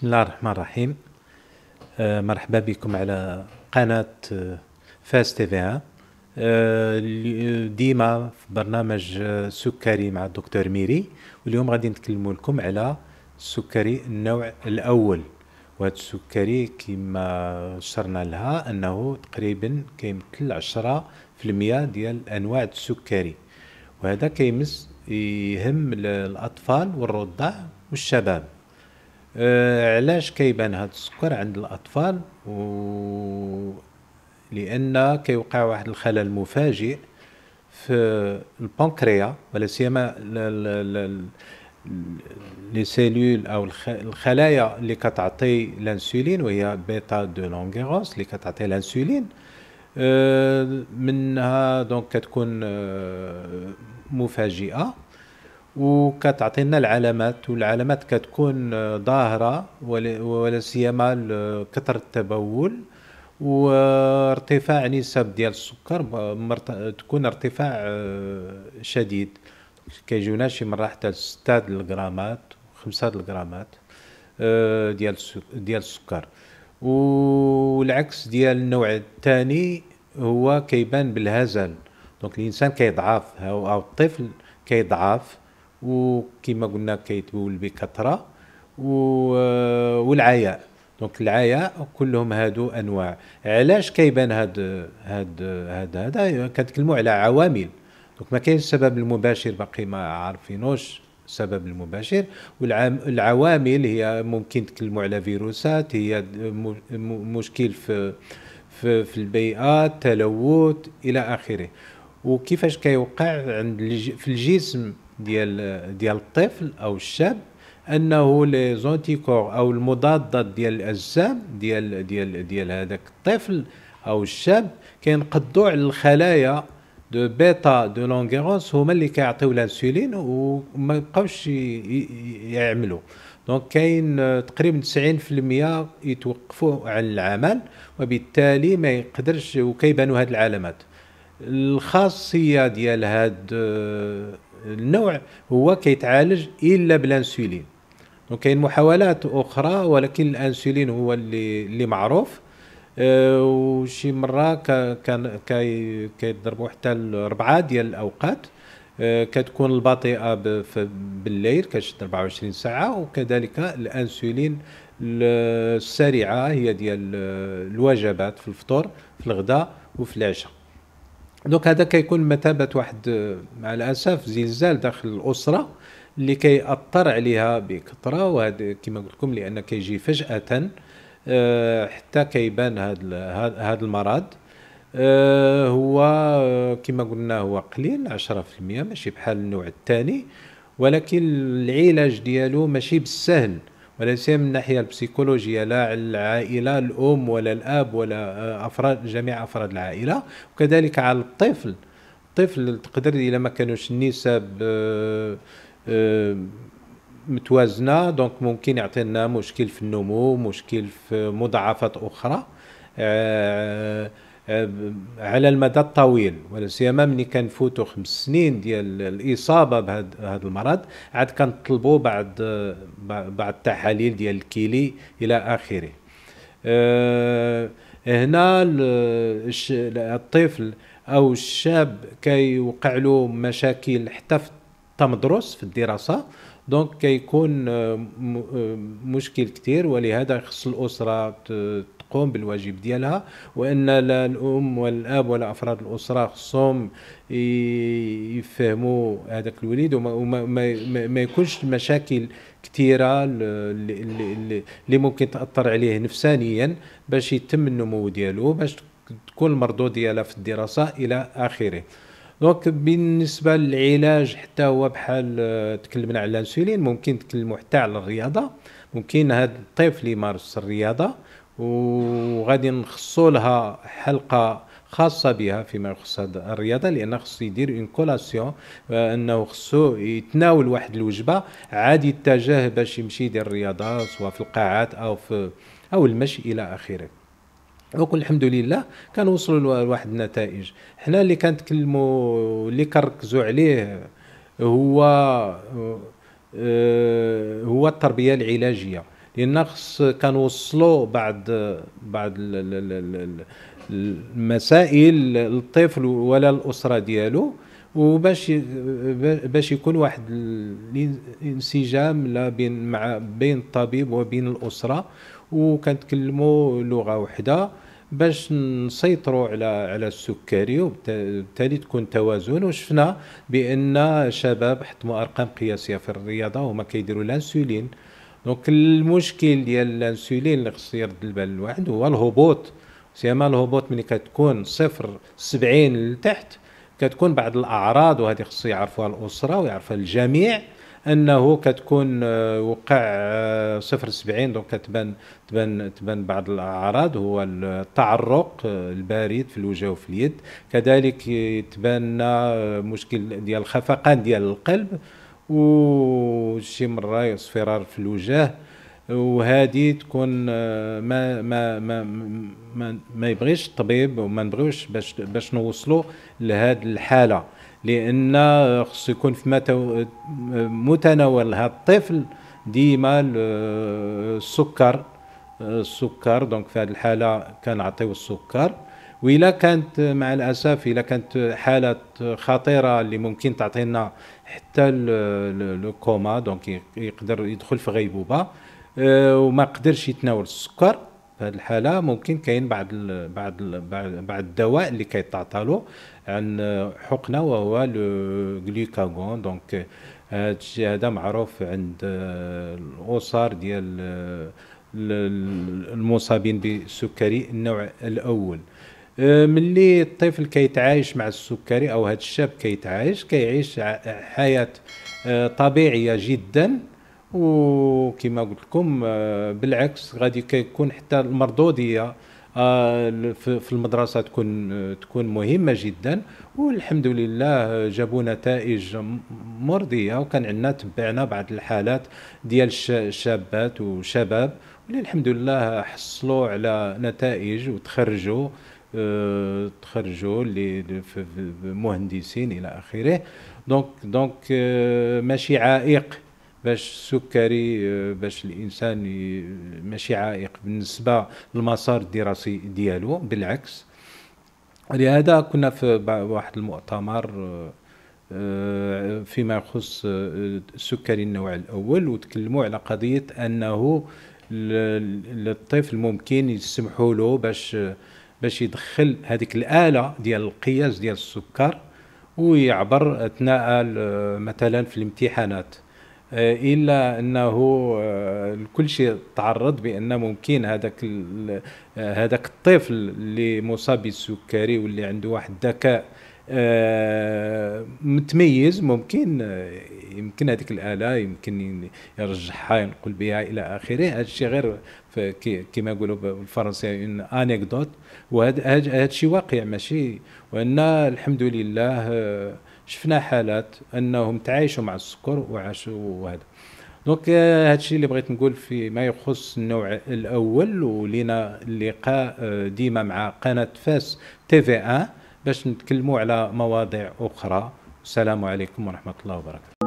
بسم الله الرحمن الرحيم آه، مرحبا بكم على قناة آه، فاس تي في آه، ديما في برنامج سكري مع الدكتور ميري واليوم غادي نتكلم لكم على السكري النوع الأول وهذا السكري كما شرنا لها أنه تقريبا كيمثل عشرة في المية ديال أنواع السكري وهذا كيمس يهم الأطفال والرضع والشباب آه علاش كيبان هذا السكر عند الاطفال و لان كيوقع واحد الخلل مفاجئ في البنكريا ولا سيما لي سيلول او الخلايا اللي كتعطي الانسولين وهي بيتا دو لونغيروس اللي كتعطي الانسولين آه، منها دونك كتكون آه، مفاجئه وكتعطينا العلامات والعلامات كتكون ظاهره ولا سيما كثر التبول وارتفاع نسب ديال السكر تكون ارتفاع آه، شديد كيجيونا شي مره حتى 6 الغرامات 5 الغرامات آه، ديال ديال السكر والعكس ديال النوع الثاني هو كيبان بالهزل دونك الانسان كيضعف او الطفل كيضعف وكما قلنا كيتبول بكثره والعياء دونك العياء كلهم هادو انواع علاش كيبان هاد هاد هاد هذا كنتكلموا على عوامل دونك ما كاينش السبب المباشر باقي ما عارفينوش السبب المباشر والعوامل هي ممكن تكلموا على فيروسات هي مشكل في في, في البيئه التلوث الى اخره وكيفاش كيوقع عند في الجسم ديال ديال الطفل او الشاب انه لي زونتيكور او المضادات ديال الاجسام ديال ديال ديال هذاك الطفل او الشاب كينقضوا على الخلايا دو بيتا دو لونغيرونس هما اللي كيعطيو الانسولين وما بقاوش يعملوا دونك كاين تقريبا 90% يتوقفوا عن العمل وبالتالي ما يقدرش وكيبانوا هاد العلامات الخاصيه ديال هاد النوع هو كيتعالج الا بالانسولين دونك كاين محاولات اخرى ولكن الانسولين هو اللي اللي معروف آه، وشي مره كان كيضربوا حتى لربعه ديال الاوقات آه، كتكون البطيئه بالليل كتشد 24 ساعه وكذلك الانسولين السريعه هي ديال آه، الوجبات في الفطور في الغداء وفي العشاء دونك هذا كيكون مثابه واحد مع الاسف زلزال داخل الاسره اللي كيأثر عليها بكثره وهذا كما قلت لكم لان كيجي فجاه آه، حتى كيبان هذا المرض آه، هو كما قلنا هو قليل 10% ماشي بحال النوع الثاني ولكن العلاج ديالو ماشي بالسهل وليس من الناحيه البسيكولوجيه لا العائله الام ولا الاب ولا آه، افراد جميع افراد العائله وكذلك على الطفل الطفل تقدر الا ما كانوش النسب آه، آه، متوازنه دونك ممكن يعطينا مشكل في النمو مشكل في مضاعفات اخرى آه، على المدى الطويل ولا سيما ملي كنفوتوا خمس سنين ديال الاصابه بهذا المرض عاد كنطلبوا بعض آه، بعض التحاليل ديال الكيلي الى اخره آه، هنا الطفل او الشاب كيوقع له مشاكل حتى في التمدرس في الدراسه دونك كيكون مشكل كثير ولهذا خص الاسره تقوم بالواجب ديالها وان لا الام والاب ولا افراد الاسره خصهم يفهموا هذاك الوليد وما, ما, ما يكونش مشاكل كثيره اللي, اللي, ممكن تاثر عليه نفسانيا باش يتم النمو ديالو باش تكون المردود ديالها في الدراسه الى اخره دونك بالنسبه للعلاج حتى هو بحال آه، تكلمنا على الانسولين ممكن تكلموا حتى على الرياضه ممكن هذا الطفل يمارس الرياضه وغادي نخصو لها حلقه خاصه بها فيما يخص الرياضه لان خصو يدير اون آه، كولاسيون انه خصو يتناول واحد الوجبه عادي يتجه باش يمشي يدير الرياضه سواء في القاعات او في او المشي الى اخره وكل الحمد لله وصلوا لواحد النتائج حنا اللي كنتكلموا اللي كنركزوا عليه هو آه، هو التربيه العلاجيه النقص كان وصلوا بعد بعد المسائل للطفل ولا الاسره ديالو وباش باش يكون واحد الانسجام لا بين مع بين الطبيب وبين الاسره وكنتكلموا لغه واحده باش نسيطروا على على السكري وبالتالي تكون توازن وشفنا بان شباب حطموا ارقام قياسيه في الرياضه وما كيديروا الانسولين دونك المشكل ديال الانسولين اللي خصو يرد البال الواحد هو الهبوط سيما الهبوط ملي كتكون صفر سبعين لتحت كتكون بعض الاعراض وهذه خصو يعرفوها الاسره ويعرفها الجميع انه كتكون آه، وقع آه، صفر سبعين دونك كتبان تبان تبان بعض الاعراض هو التعرق آه، البارد في الوجه وفي اليد كذلك تبان مشكل ديال الخفقان ديال القلب وشي مره صفرار في الوجه وهذه تكون آه، ما ما ما ما, ما يبغيش الطبيب وما نبغيوش باش باش نوصلوا لهذه الحاله لان خصو يكون في متناول هذا الطفل ديما آه، السكر آه، السكر دونك في هذه الحاله كنعطيو السكر وإلا كانت مع الأسف إلا كانت حالة خطيرة اللي ممكن تعطينا حتى لو كوما دونك يقدر يدخل في غيبوبة آه، وما قدرش يتناول السكر في هذه الحالة ممكن كاين بعض بعض بعض الدواء اللي كيتعطى له عن حقنة وهو لو جلوكاغون دونك هادشي هذا معروف عند الأسر ديال المصابين بالسكري النوع الأول آه، ملي الطفل كيتعايش مع السكري او هذا الشاب كيتعايش كيعيش حياه آه، طبيعيه جدا وكما قلت لكم آه، بالعكس غادي كيكون حتى المردوديه في المدرسه تكون تكون مهمه جدا والحمد لله جابوا نتائج مرضيه وكان عندنا تبعنا بعض الحالات ديال الشابات وشباب اللي الحمد لله حصلوا على نتائج وتخرجوا Euh, تخرجوا اللي مهندسين الى اخره دونك دونك euh, ماشي عائق باش السكري euh، باش الانسان ماشي عائق بالنسبه للمسار الدراسي ديالو بالعكس لهذا كنا في واحد المؤتمر فيما يخص السكري النوع الاول وتكلموا على قضيه انه الطفل ممكن يسمحوا له باش باش يدخل هذيك الاله ديال القياس ديال السكر ويعبر اثناء مثلا في الامتحانات آه، الا انه آه، كل شيء تعرض بان ممكن هذاك آه، هذاك الطفل اللي مصاب بالسكري واللي عنده واحد الذكاء آه، متميز ممكن آه، يمكن هذيك الاله يمكن يرجعها ينقل بها الى اخره هذا الشيء غير كما يقولوا بالفرنسي انيكدوت وهذا الشيء واقع ماشي وان الحمد لله آه، شفنا حالات انهم تعايشوا مع السكر وعاشوا وهذا دونك هذا الشيء اللي بغيت نقول في ما يخص النوع الاول ولينا لقاء ديما مع قناه فاس تي في 1 باش نتكلموا على مواضيع اخرى السلام عليكم ورحمه الله وبركاته